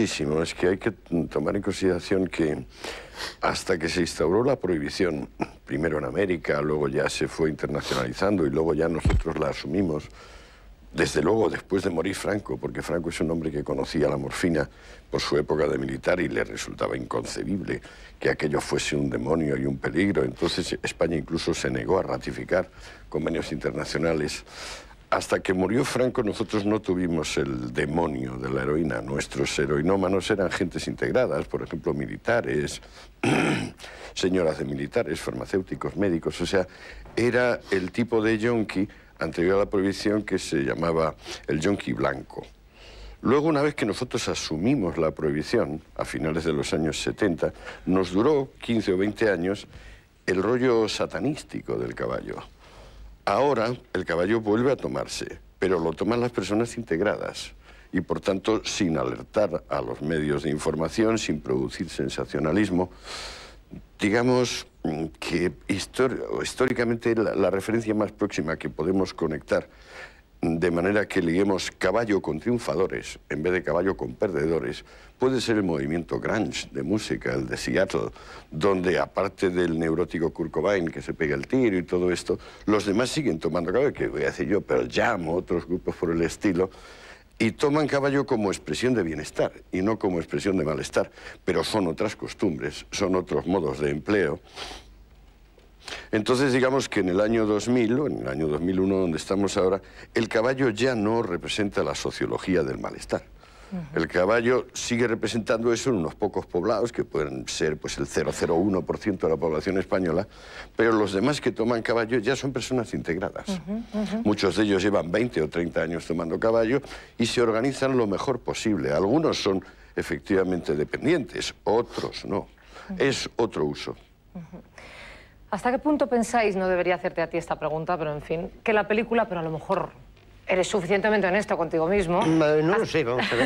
Es que hay que tomar en consideración que hasta que se instauró la prohibición, primero en América, luego ya se fue internacionalizando y luego ya nosotros la asumimos, desde luego después de morir Franco, porque Franco es un hombre que conocía la morfina por su época de militar y le resultaba inconcebible que aquello fuese un demonio y un peligro. Entonces España incluso se negó a ratificar convenios internacionales hasta que murió Franco nosotros no tuvimos el demonio de la heroína. Nuestros heroinómanos eran gentes integradas, por ejemplo, militares, señoras de militares, farmacéuticos, médicos. O sea, era el tipo de yonki anterior a la prohibición que se llamaba el yonki blanco. Luego, una vez que nosotros asumimos la prohibición, a finales de los años 70, nos duró 15 o 20 años el rollo satanístico del caballo. Ahora el caballo vuelve a tomarse, pero lo toman las personas integradas y por tanto sin alertar a los medios de información, sin producir sensacionalismo. Digamos que históricamente la, referencia más próxima que podemos conectar de manera que liguemos caballo con triunfadores en vez de caballo con perdedores, puede ser el movimiento grunge de música, el de Seattle, donde aparte del neurótico Kurt Cobain que se pega el tiro y todo esto, los demás siguen tomando caballo, que voy a decir yo, pero llamo otros grupos por el estilo, y toman caballo como expresión de bienestar y no como expresión de malestar, pero son otras costumbres, son otros modos de empleo. Entonces digamos que en el año 2000, o en el año 2001 donde estamos ahora, el caballo ya no representa la sociología del malestar. El caballo sigue representando eso en unos pocos poblados, que pueden ser pues, el 0,01% de la población española, pero los demás que toman caballo ya son personas integradas. Muchos de ellos llevan 20 o 30 años tomando caballo y se organizan lo mejor posible. Algunos son efectivamente dependientes, otros no. Es otro uso. ¿Hasta qué punto pensáis, no debería hacerte a ti esta pregunta, pero en fin, que la película, pero a lo mejor eres suficientemente honesto contigo mismo? Mm, eh, no, lo sé, vamos a ver.